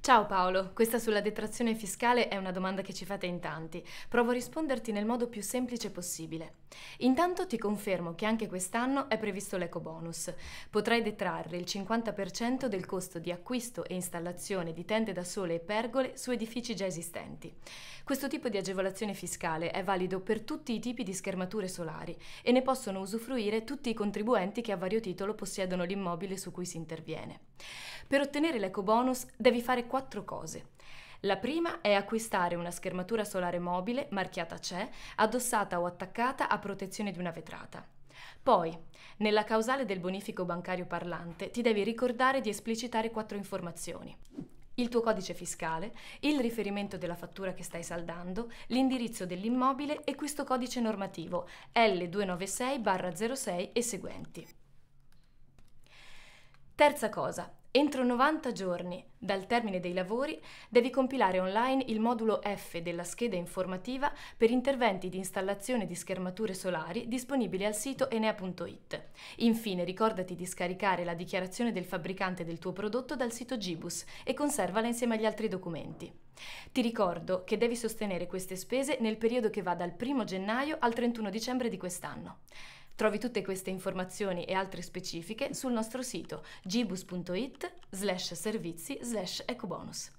Ciao Paolo, questa sulla detrazione fiscale è una domanda che ci fate in tanti. Provo a risponderti nel modo più semplice possibile. Intanto ti confermo che anche quest'anno è previsto l'ecobonus. Potrai detrarre il 50% del costo di acquisto e installazione di tende da sole e pergole su edifici già esistenti. Questo tipo di agevolazione fiscale è valido per tutti i tipi di schermature solari e ne possono usufruire tutti i contribuenti che a vario titolo possiedono l'immobile su cui si interviene. Per ottenere l'ecobonus devi fare quattro cose. La prima è acquistare una schermatura solare mobile, marchiata CE, addossata o attaccata a protezione di una vetrata. Poi, nella causale del bonifico bancario parlante, ti devi ricordare di esplicitare quattro informazioni. Il tuo codice fiscale, il riferimento della fattura che stai saldando, l'indirizzo dell'immobile e questo codice normativo L296-06 e seguenti. Terza cosa, Entro 90 giorni dal termine dei lavori devi compilare online il modulo F della scheda informativa per interventi di installazione di schermature solari disponibili al sito enea.it. Infine ricordati di scaricare la dichiarazione del fabbricante del tuo prodotto dal sito Gibus e conservala insieme agli altri documenti. Ti ricordo che devi sostenere queste spese nel periodo che va dal 1 gennaio al 31 dicembre di quest'anno. Trovi tutte queste informazioni e altre specifiche sul nostro sito gibus.it slash servizi slash ecobonus.